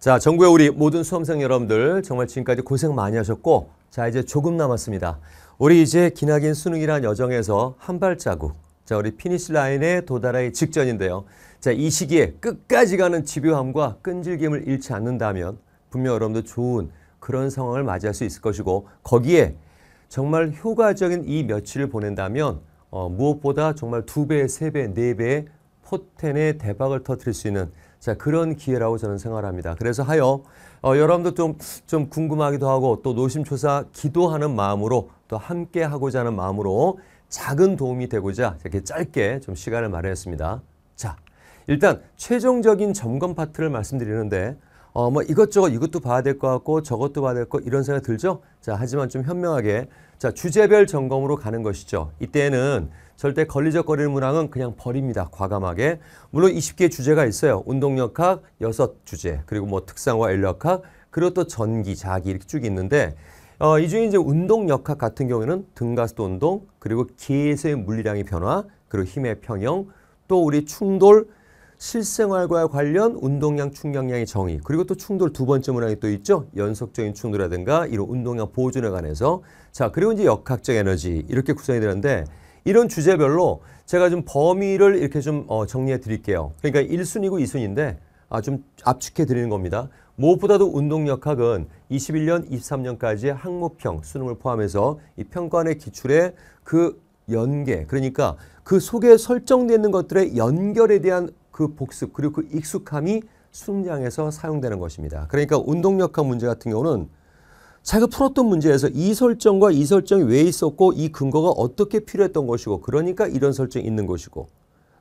자, 전국의 우리 모든 수험생 여러분들 정말 지금까지 고생 많이 하셨고 자, 이제 조금 남았습니다. 우리 이제 기나긴 수능이란 여정에서 한 발자국 자, 우리 피니시 라인에 도달하기 직전인데요. 자, 이 시기에 끝까지 가는 집요함과 끈질김을 잃지 않는다면 분명 여러분도 좋은 그런 상황을 맞이할 수 있을 것이고 거기에 정말 효과적인 이 며칠을 보낸다면 어, 무엇보다 정말 두 배, 세 배, 네 배의 포텐의 대박을 터뜨릴 수 있는 자, 그런 기회라고 저는 생각합니다. 그래서 하여 어, 여러분도 좀, 좀 궁금하기도 하고 또 노심초사 기도하는 마음으로 또 함께 하고자 하는 마음으로 작은 도움이 되고자 이렇게 짧게 좀 시간을 마련했습니다. 자, 일단 최종적인 점검 파트를 말씀드리는데 어, 뭐 이것저것 이것도 봐야 될 것 같고 저것도 봐야 될 것 이런 생각 들죠? 자, 하지만 좀 현명하게 자, 주제별 점검으로 가는 것이죠. 이때는 절대 걸리적거리는 문항은 그냥 버립니다. 과감하게. 물론 20개 주제가 있어요. 운동역학 6주제, 그리고 뭐 특성화 인력학, 그리고 또 전기, 자기 이렇게 쭉 있는데 어, 이 중에 이제 운동역학 같은 경우에는 등가스도 운동, 그리고 기세의 물리량의 변화, 그리고 힘의 평형, 또 우리 충돌, 실생활과 관련 운동량 충격량의 정의 그리고 또 충돌 두 번째 문항이 또 있죠 연속적인 충돌이라든가 이런 운동량 보존에 관해서 자 그리고 이제 역학적 에너지 이렇게 구성이 되는데 이런 주제별로 제가 좀 범위를 이렇게 좀 어, 정리해 드릴게요. 그러니까 1순위고 2순위인데 아, 좀 압축해 드리는 겁니다. 무엇보다도 운동역학은 21년, 2 3년까지항목문평 수능을 포함해서 이 평가원의 기출에 그 연계, 그러니까 그 속에 설정되어 있는 것들의 연결에 대한 그 복습, 그리고 그 익숙함이 수능장에서 사용되는 것입니다. 그러니까 운동역학 문제 같은 경우는 자기가 풀었던 문제에서 이 설정과 이 설정이 왜 있었고 이 근거가 어떻게 필요했던 것이고 그러니까 이런 설정이 있는 것이고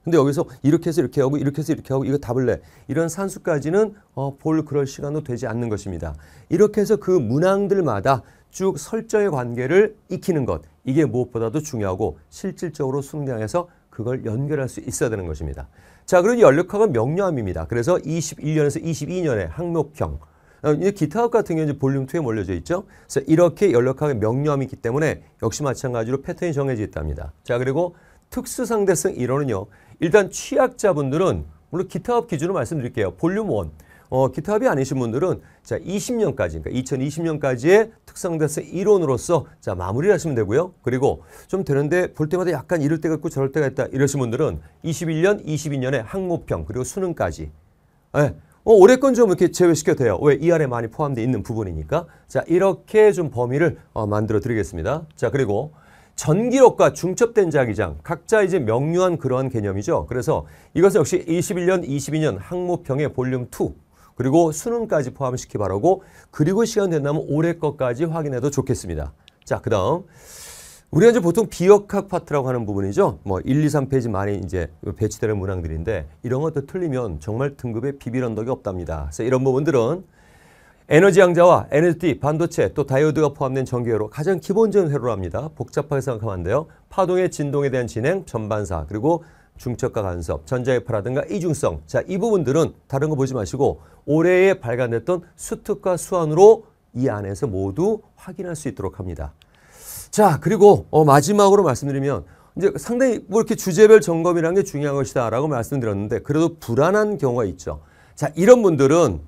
근데 여기서 이렇게 해서 이렇게 하고 이렇게 해서 이렇게 하고 이거 답을 내 이런 산수까지는 어, 볼 그럴 시간도 되지 않는 것입니다. 이렇게 해서 그 문항들마다 쭉 설정의 관계를 익히는 것 이게 무엇보다도 중요하고 실질적으로 수능장에서 그걸 연결할 수 있어야 되는 것입니다. 자, 그러니 연력학은 명료함입니다. 그래서 21년에서 22년에 항목형 어, 이 기타악 같은 경우는 볼륨 2에 몰려져 있죠. 그래서 이렇게 연력하게 명료함이 있기 때문에 역시 마찬가지로 패턴이 정해져 있답니다. 자 그리고 특수상대성 이론은요. 일단 취약자분들은 물론 기타업 기준으로 말씀드릴게요. 볼륨 1. 어, 기타업이 아니신 분들은 자 20년까지 그러니까 2020년까지의 특성대성 이론으로서 자 마무리를 하시면 되고요. 그리고 좀 되는데 볼 때마다 약간 이럴 때가 있고 저럴 때가 있다 이러신 분들은 21년, 22년에 항목평 그리고 수능까지 네. 어, 올해 건 좀 이렇게 제외시켜도 돼요. 왜? 이 안에 많이 포함되어 있는 부분이니까. 자, 이렇게 좀 범위를 어, 만들어 드리겠습니다. 자, 그리고 전기록과 중첩된 자기장, 각자 이제 명료한 그러한 개념이죠. 그래서 이것은 역시 21년, 22년 항목평의 볼륨 2, 그리고 수능까지 포함시키 바라고, 그리고 시간 된다면 올해 것까지 확인해도 좋겠습니다. 자, 그 다음. 우리가 이제 보통 비역학 파트라고 하는 부분이죠. 뭐 1, 2, 3페이지 많이 이제 배치되는 문항들인데 이런 것도 틀리면 정말 등급에 비빌 언덕이 없답니다. 그래서 이런 부분들은 에너지 양자와 에너지 반도체 또 다이오드가 포함된 전기회로 가장 기본적인 회로합니다 복잡하게 생각하면 안 돼요. 파동의 진동에 대한 진행, 전반사 그리고 중첩과 간섭, 전자회파라든가 이중성 자이 부분들은 다른 거 보지 마시고 올해에 발간됐던 수특과 수안으로 이 안에서 모두 확인할 수 있도록 합니다. 자, 그리고 어, 마지막으로 말씀드리면 이제 상당히 뭐 이렇게 주제별 점검이라는 게 중요한 것이다라고 말씀드렸는데 그래도 불안한 경우가 있죠. 자, 이런 분들은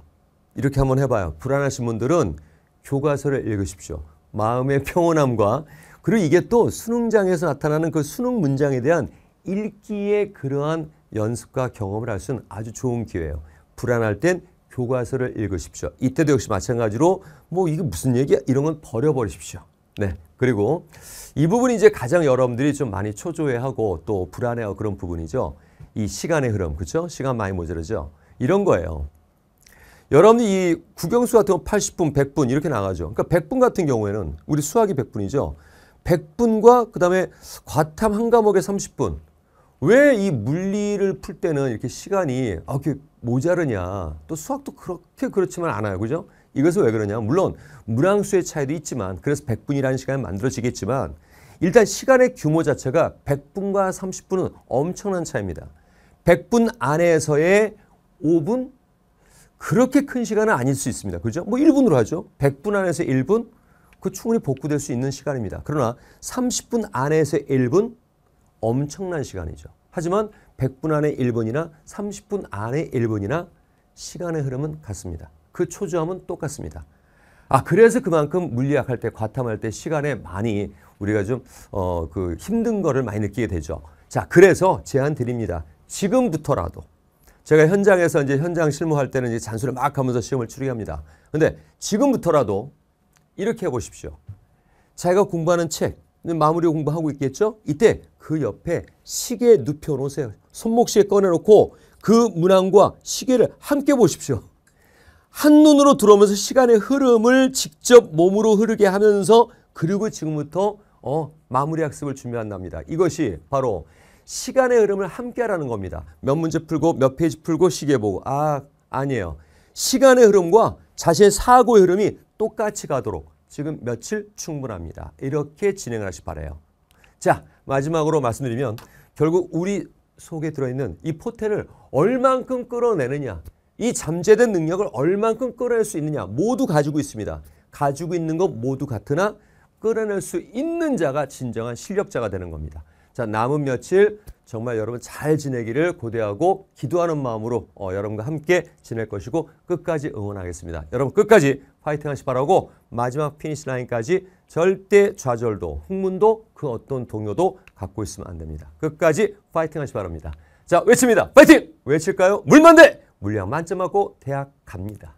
이렇게 한번 해봐요. 불안하신 분들은 교과서를 읽으십시오. 마음의 평온함과 그리고 이게 또 수능장에서 나타나는 그 수능 문장에 대한 읽기의 그러한 연습과 경험을 할 수는 있 아주 좋은 기회예요. 불안할 땐 교과서를 읽으십시오. 이때도 역시 마찬가지로 뭐 이게 무슨 얘기야 이런 건 버려버리십시오. 네, 그리고 이 부분이 이제 가장 여러분들이 좀 많이 초조해하고 또 불안해하고 그런 부분이죠. 이 시간의 흐름, 그렇죠? 시간 많이 모자르죠? 이런 거예요. 여러분이 이 국영수 같은 건 80분, 100분 이렇게 나가죠. 그러니까 100분 같은 경우에는 우리 수학이 100분이죠. 100분과 그다음에 과탐 한 과목에 30분. 왜 이 물리를 풀 때는 이렇게 시간이 아, 이렇게 모자르냐. 또 수학도 그렇게 그렇지만 않아요. 그죠? 이것은 왜 그러냐? 물론 물항수의 차이도 있지만 그래서 100분이라는 시간이 만들어지겠지만 일단 시간의 규모 자체가 100분과 30분은 엄청난 차이입니다. 100분 안에서의 5분? 그렇게 큰 시간은 아닐 수 있습니다. 그죠? 뭐 1분으로 하죠. 100분 안에서 1분? 그 충분히 복구될 수 있는 시간입니다. 그러나 30분 안에서 1분? 엄청난 시간이죠. 하지만 100분 안에 1분이나 30분 안에 1분이나 시간의 흐름은 같습니다. 그 초조함은 똑같습니다. 아 그래서 그만큼 물리학할 때 과탐할 때 시간에 많이 우리가 좀그 어, 힘든 거를 많이 느끼게 되죠. 자 그래서 제안 드립니다. 지금부터라도 제가 현장에서 이제 현장 실무할 때는 이제 잔소리 막 하면서 시험을 치르게 합니다. 근데 지금부터라도 이렇게 해보십시오. 자기가 공부하는 책 마무리 공부하고 있겠죠? 이때 그 옆에 시계 눕혀 놓으세요. 손목시계 꺼내놓고 그 문항과 시계를 함께 보십시오. 한눈으로 들어오면서 시간의 흐름을 직접 몸으로 흐르게 하면서 그리고 지금부터 어, 마무리 학습을 준비한답니다. 이것이 바로 시간의 흐름을 함께하라는 겁니다. 몇 문제 풀고 몇 페이지 풀고 시계 보고 아 아니에요. 시간의 흐름과 자신의 사고의 흐름이 똑같이 가도록 지금 며칠 충분합니다. 이렇게 진행을 하시 바래요. 자 마지막으로 말씀드리면 결국 우리 속에 들어있는 이 포텐을 얼만큼 끌어내느냐 이 잠재된 능력을 얼만큼 끌어낼 수 있느냐 모두 가지고 있습니다. 가지고 있는 것 모두 같으나 끌어낼 수 있는 자가 진정한 실력자가 되는 겁니다. 자 남은 며칠 정말 여러분 잘 지내기를 고대하고 기도하는 마음으로 어, 여러분과 함께 지낼 것이고 끝까지 응원하겠습니다. 여러분 끝까지 파이팅 하시 바라고 마지막 피니시 라인까지 절대 좌절도 흥문도 그 어떤 동요도 갖고 있으면 안 됩니다. 끝까지 파이팅 하시 바랍니다. 자 외칩니다. 파이팅! 외칠까요? 물만대! 물량 만점하고 대학 갑니다.